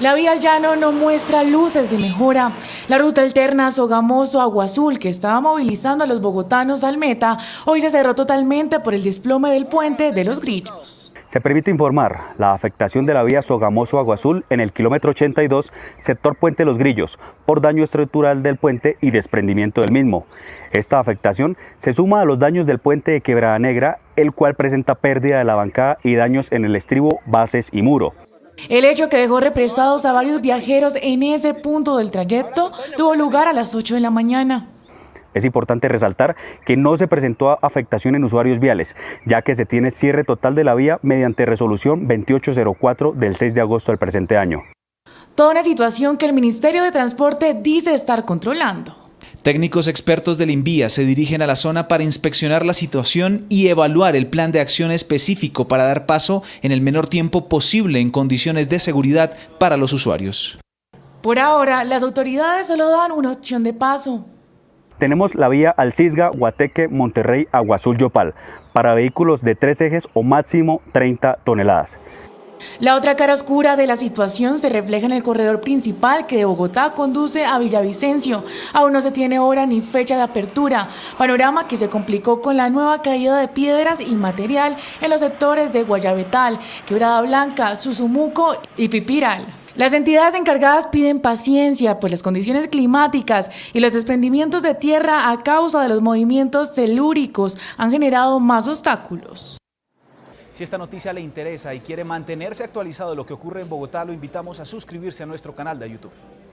La vía al llano no muestra luces de mejora. La ruta alterna Sogamoso-Agua Azul, que estaba movilizando a los bogotanos al meta, hoy se cerró totalmente por el desplome del puente de los grillos. Se permite informar la afectación de la vía Sogamoso-Agua Azul en el kilómetro 82, sector Puente Los Grillos, por daño estructural del puente y desprendimiento del mismo. Esta afectación se suma a los daños del puente de Quebrada Negra, el cual presenta pérdida de la bancada y daños en el estribo, bases y muro. El hecho que dejó represados a varios viajeros en ese punto del trayecto tuvo lugar a las 8 de la mañana. Es importante resaltar que no se presentó afectación en usuarios viales, ya que se tiene cierre total de la vía mediante resolución 2804 del 6 de agosto del presente año. Toda una situación que el Ministerio de Transporte dice estar controlando. Técnicos expertos del INVIA se dirigen a la zona para inspeccionar la situación y evaluar el plan de acción específico para dar paso en el menor tiempo posible en condiciones de seguridad para los usuarios. Por ahora, las autoridades solo dan una opción de paso. Tenemos la vía Alcisga, Guateque, Monterrey, Aguazul, Yopal, para vehículos de tres ejes o máximo 30 toneladas. La otra cara oscura de la situación se refleja en el corredor principal que de Bogotá conduce a Villavicencio. Aún no se tiene hora ni fecha de apertura, panorama que se complicó con la nueva caída de piedras y material en los sectores de Guayabetal, Quebrada Blanca, Susumuco y Pipiral. Las entidades encargadas piden paciencia por pues las condiciones climáticas y los desprendimientos de tierra a causa de los movimientos celúricos han generado más obstáculos. Si esta noticia le interesa y quiere mantenerse actualizado de lo que ocurre en Bogotá, lo invitamos a suscribirse a nuestro canal de YouTube.